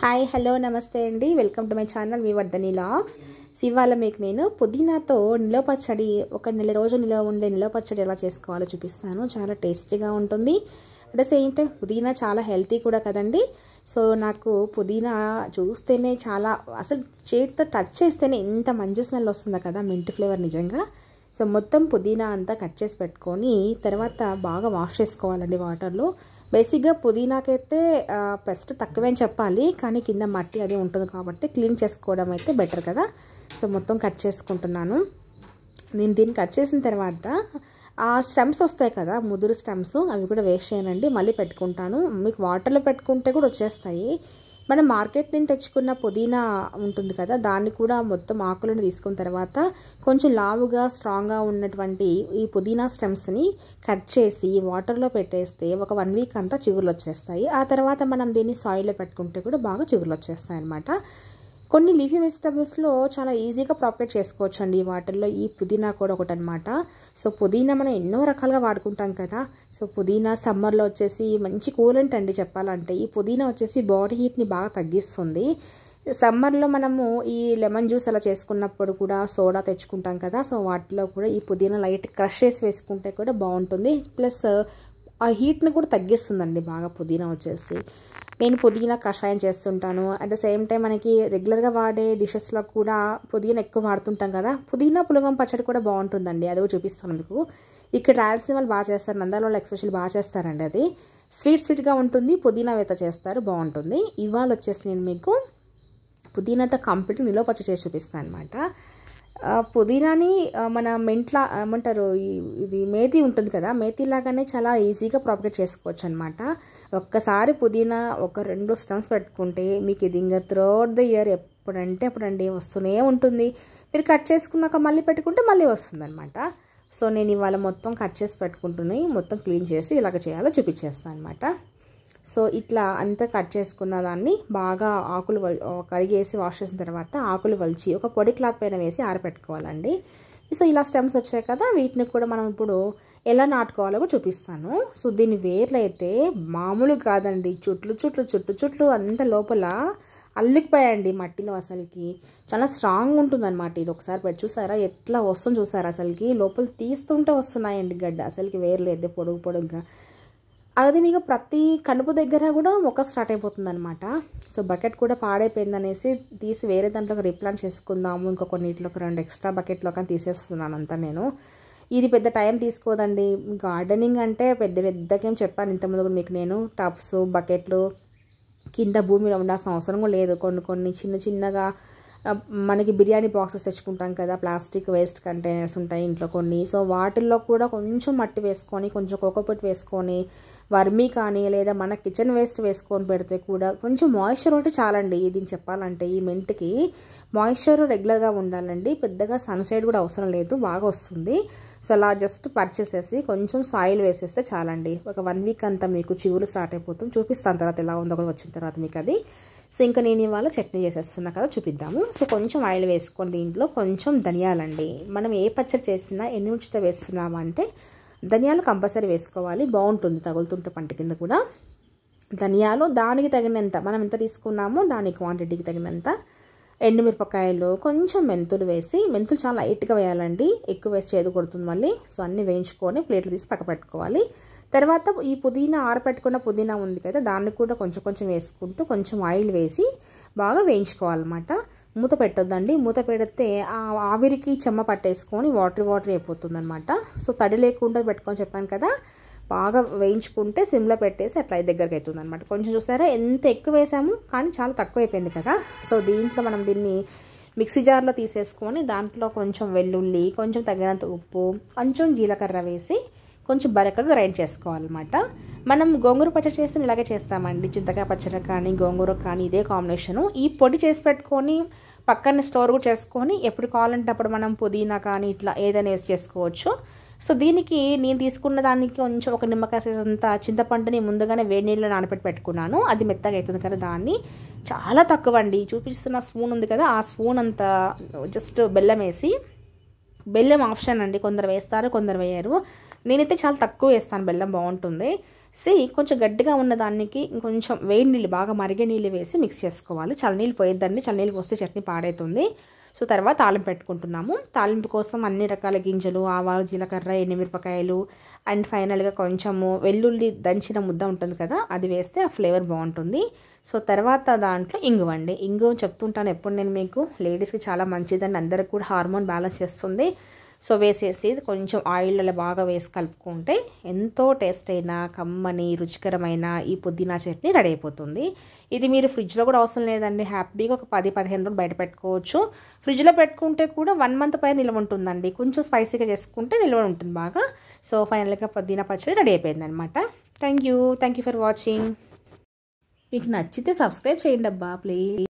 hi hello నమస్తే అండి welcome to my channel మీ వర్ధని లాగ్స్ ఇవాళ మీకు నేను పుదీనాతో నిలవ పచ్చడి ఒక నెల రోజు నిలవ ఉండే నిలవ పచ్చడి ఎలా చేసుకోవాలో చూపిస్తాను చాలా టేస్టీగా ఉంటుంది అట్ సేమ్ టైం పుదీనా చాలా హెల్తీ కూడా కదండి సో నాకు పుదీనా చూస్తేనే చాలా అసలు చేతితో టచ్ చేస్తేనే ఇంత మంచి స్మెల్ వస్తుందా కదా మింట్ ఫ్లేవర్ నిజంగా సో మొత్తం పుదీనా అంతా కట్ చేసి పెట్టుకొని తర్వాత బాగా వాష్ చేసుకోవాలండి వాటర్లో బేసిక్గా పుదీనాకైతే పెస్ట్ అని చెప్పాలి కానీ కింద మట్టి అది ఉంటుంది కాబట్టి క్లీన్ చేసుకోవడం అయితే బెటర్ కదా సో మొత్తం కట్ చేసుకుంటున్నాను నేను దీన్ని కట్ చేసిన తర్వాత ఆ స్టెమ్స్ వస్తాయి కదా ముదురు స్టెమ్స్ అవి కూడా వేస్ట్ చేయనండి మళ్ళీ పెట్టుకుంటాను మీకు వాటర్లో పెట్టుకుంటే కూడా వచ్చేస్తాయి మనం మార్కెట్ నుంచి తెచ్చుకున్న పుదీనా ఉంటుంది కదా దాన్ని కూడా మొత్తం ఆకులను తీసుకున్న తర్వాత కొంచెం లావుగా స్ట్రాంగ్గా ఉన్నటువంటి ఈ పుదీనా స్టెమ్స్ని కట్ చేసి వాటర్లో పెట్టేస్తే ఒక వన్ వీక్ అంతా చిగురులు వచ్చేస్తాయి ఆ తర్వాత మనం దీన్ని సాయిల్లో పెట్టుకుంటే కూడా బాగా చిగురులు వచ్చేస్తాయి అనమాట కొన్ని లీఫీ వెజిటబుల్స్లో చాలా ఈజీగా ప్రాపరేట్ చేసుకోవచ్చు అండి వాటిల్లో ఈ పుదీనా కూడా ఒకటి అనమాట సో పుదీనా మనం ఎన్నో రకాలుగా వాడుకుంటాం కదా సో పుదీనా సమ్మర్లో వచ్చేసి మంచి కూలెంట్ అండి చెప్పాలంటే ఈ పుదీనా వచ్చేసి బాడీ హీట్ని బాగా తగ్గిస్తుంది సమ్మర్లో మనము ఈ లెమన్ జ్యూస్ అలా చేసుకున్నప్పుడు కూడా సోడా తెచ్చుకుంటాం కదా సో వాటిలో కూడా ఈ పుదీనా లైట్ క్రష్ చేసి వేసుకుంటే కూడా బాగుంటుంది ప్లస్ ఆ హీట్ని కూడా తగ్గిస్తుందండి బాగా పుదీనా వచ్చేసి నేను పుదీనా కషాయం చేస్తుంటాను అట్ ద సేమ్ టైం మనకి రెగ్యులర్గా వాడే డిషెస్లో కూడా పుదీనా ఎక్కువ వాడుతుంటాం కదా పుదీనా పులగం పచ్చడి కూడా బాగుంటుందండి అదో చూపిస్తాను మీకు ఇక్కడ రాయలసీమ వాళ్ళు బాగా చేస్తారు నందాల వాళ్ళు ఎక్స్పెషల్ బాగా చేస్తారండి అది స్వీట్ స్వీట్గా ఉంటుంది పుదీనా వేత చేస్తారు బాగుంటుంది ఇవాళ వచ్చేసి నేను మీకు పుదీనాతో కంప్లీట్ నిలో పచ్చ చేసి చూపిస్తాను అనమాట పుదీనాని మన మెంట్లా ఏమంటారు ఇది మేతి ఉంటుంది కదా మేతి లాగానే చాలా ఈజీగా ప్రాపగేట్ చేసుకోవచ్చు అనమాట ఒక్కసారి పుదీనా ఒక రెండు స్టమ్స్ పెట్టుకుంటే మీకు ఇది ఇంకా త్రోట్ ద ఇయర్ ఎప్పుడంటే అప్పుడండి వస్తూనే ఉంటుంది మీరు కట్ చేసుకున్నాక మళ్ళీ పెట్టుకుంటే మళ్ళీ వస్తుంది అనమాట సో నేను ఇవాళ మొత్తం కట్ చేసి పెట్టుకుంటున్నాయి మొత్తం క్లీన్ చేసి ఇలాగ చేయాలో చూపించేస్తాను అనమాట సో ఇట్లా అంతా కట్ చేసుకున్న దాన్ని బాగా ఆకులు కడిగేసి వాష్ చేసిన తర్వాత ఆకులు వలిచి ఒక పొడి క్లాత్ పైన వేసి ఆరబెట్టుకోవాలండి సో ఇలా స్టెమ్స్ వచ్చాయి కదా వీటిని కూడా మనం ఇప్పుడు ఎలా నాటుకోవాలో చూపిస్తాను సో దీని వేర్లు అయితే మామూలు కాదండి చుట్లు చుట్లు చుట్టు చుట్లు అంత లోపల అల్లికిపోయాయండి మట్టిలో అసలుకి చాలా స్ట్రాంగ్ ఉంటుందన్నమాట ఇది ఒకసారి పెట్టి చూసారా ఎట్లా వస్తుంది చూసారా అసలుకి లోపల తీస్తుంటే వస్తున్నాయండి గడ్డ అసలుకి వేర్లు అయితే పొడుగు పొడుగుగా అది మీకు ప్రతి కనుపు దగ్గర కూడా మొక్క స్టార్ట్ అయిపోతుంది అనమాట సో బకెట్ కూడా పాడైపోయింది అనేసి తీసి వేరే దాంట్లోకి రీప్లాన్ చేసుకుందాము ఇంకా కొన్నిటిలోకి రెండు ఎక్స్ట్రా బకెట్లో కానీ తీసేస్తున్నాను అంతా నేను ఇది పెద్ద టైం తీసుకోదండి గార్డెనింగ్ అంటే పెద్ద పెద్దకేం చెప్పాను ఇంతకుముందు కూడా మీకు నేను టబ్స్ బకెట్లు కింద భూమిలో ఉండాల్సిన అవసరం కూడా లేదు కొన్ని కొన్ని చిన్న చిన్నగా మనకి బిర్యానీ బాక్సెస్ తెచ్చుకుంటాం కదా ప్లాస్టిక్ వేస్ట్ కంటైనర్స్ ఉంటాయి ఇంట్లో కొన్ని సో వాటిల్లో కూడా కొంచెం మట్టి వేసుకొని కొంచెం కోకోపెట్ వేసుకొని వర్మీ కానీ లేదా మన కిచెన్ వేస్ట్ వేసుకొని పెడితే కూడా కొంచెం మాయిశ్చర్ ఉంటే చాలండి ఇది చెప్పాలంటే ఈ మెంట్కి మాయిశ్చర్ రెగ్యులర్గా ఉండాలండి పెద్దగా సన్సైడ్ కూడా అవసరం లేదు బాగా వస్తుంది సో అలా జస్ట్ పర్చేసేసి కొంచెం సాయిల్ వేసేస్తే చాలండి ఒక వన్ వీక్ అంతా మీకు చిగురు స్టార్ట్ అయిపోతుంది చూపిస్తాను తర్వాత ఎలా ఉందో కూడా వచ్చిన తర్వాత మీకు అది సో ఇంకా నేను ఇవాళ చట్నీ చేసేస్తున్నా కదా చూపిద్దాము సో కొంచెం ఆయిల్ వేసుకొని దీంట్లో కొంచెం ధనియాలండి మనం ఏ పచ్చడి చేసినా ఎన్ని ఉంచితే వేస్తున్నాము అంటే ధనియాలు కంపల్సరీ వేసుకోవాలి బాగుంటుంది తగులుతుంటే పంట కింద కూడా ధనియాలు దానికి తగినంత మనం ఎంత తీసుకున్నామో దాని క్వాంటిటీకి తగినంత ఎండుమిరపకాయలు కొంచెం మెంతులు వేసి మెంతులు చాలా లైట్గా వేయాలండి ఎక్కువ వేసి చేదు కొడుతుంది మళ్ళీ సో అన్నీ వేయించుకొని ప్లేట్లు తీసి పక్క పెట్టుకోవాలి తర్వాత ఈ పుదీనా ఆరపెట్టుకున్న పుదీనా ఉంది కదా దాన్ని కూడా కొంచెం కొంచెం వేసుకుంటూ కొంచెం ఆయిల్ వేసి బాగా వేయించుకోవాలన్నమాట మూత పెట్టొద్దండి మూత పెడితే ఆవిరికి చెమ్మ పట్టేసుకొని వాటర్ వాటర్ అయిపోతుందన్నమాట సో తడి లేకుండా పెట్టుకొని చెప్పాను కదా బాగా వేయించుకుంటే సిమ్లో పెట్టేసి అట్లా దగ్గరికి అవుతుంది అనమాట కొంచెం చూసారా ఎంత ఎక్కువ వేసాము కానీ చాలా తక్కువ అయిపోయింది కదా సో దీంట్లో మనం దీన్ని మిక్సీ జార్లో తీసేసుకొని దాంట్లో కొంచెం వెల్లుల్లి కొంచెం తగినంత ఉప్పు కొంచెం జీలకర్ర వేసి కొంచెం బరకగా గ్రైండ్ చేసుకోవాలన్నమాట మనం గోంగూర పచ్చడి చేస్తే ఇలాగే చేస్తామండి చింతకాయ పచ్చడి కానీ గోంగూర కానీ ఇదే కాంబినేషను ఈ పొడి చేసి పెట్టుకొని పక్కన స్టోర్ కూడా చేసుకొని ఎప్పుడు కావాలంటే అప్పుడు మనం పుదీనా కానీ ఇట్లా ఏదైనా వేసి చేసుకోవచ్చు సో దీనికి నేను తీసుకున్న దానికి కొంచెం ఒక నిమ్మకాయ సైజంత చింతపండుని ముందుగానే వేడి నీళ్ళలో నానబెట్టి పెట్టుకున్నాను అది మెత్తగా అవుతుంది కదా దాన్ని చాలా తక్కువ అండి చూపిస్తున్న స్పూన్ ఉంది కదా ఆ స్పూన్ అంతా జస్ట్ బెల్లం వేసి బెల్లం ఆప్షన్ అండి కొందరు వేస్తారు కొందరు వేయరు నేనైతే చాలా తక్కువ వేస్తాను బెల్లం బాగుంటుంది సి కొంచెం గట్టిగా ఉన్న దానికి ఇంకొంచెం వేడి నీళ్ళు బాగా మరిగే నీళ్ళు వేసి మిక్స్ చేసుకోవాలి నీళ్ళు పోయేదాన్ని చల్ల నీళ్ళు పోస్తే చట్నీ పాడైతుంది సో తర్వాత తాలింపు పెట్టుకుంటున్నాము తాలింపు కోసం అన్ని రకాల గింజలు ఆవాలు జీలకర్ర ఎన్నిమిరపకాయలు అండ్ ఫైనల్గా కొంచెము వెల్లుల్లి దంచిన ముద్ద ఉంటుంది కదా అది వేస్తే ఆ ఫ్లేవర్ బాగుంటుంది సో తర్వాత దాంట్లో ఇంగు అండి ఇంగు చెప్తుంటాను ఎప్పుడు నేను మీకు లేడీస్కి చాలా మంచిదని అందరికి కూడా హార్మోన్ బ్యాలెన్స్ చేస్తుంది సో వేసేసి కొంచెం ఆయిల్లో బాగా వేసి కలుపుకుంటే ఎంతో టేస్ట్ అయినా కమ్మని రుచికరమైన ఈ పుదీనా చట్నీ రెడీ అయిపోతుంది ఇది మీరు ఫ్రిడ్జ్లో కూడా అవసరం లేదండి హ్యాపీగా ఒక పది పదిహేను రోజులు బయట పెట్టుకోవచ్చు ఫ్రిడ్జ్లో పెట్టుకుంటే కూడా వన్ మంత్ పైన నిల్వ ఉంటుందండి కొంచెం స్పైసీగా చేసుకుంటే నిల్వ ఉంటుంది బాగా సో ఫైనల్గా పుదీనా పచ్చడి రెడీ అయిపోయింది అనమాట thank you thank you for watching మీకు నచ్చితే సబ్స్క్రైబ్ చేయండి అబ్బా ప్లీజ్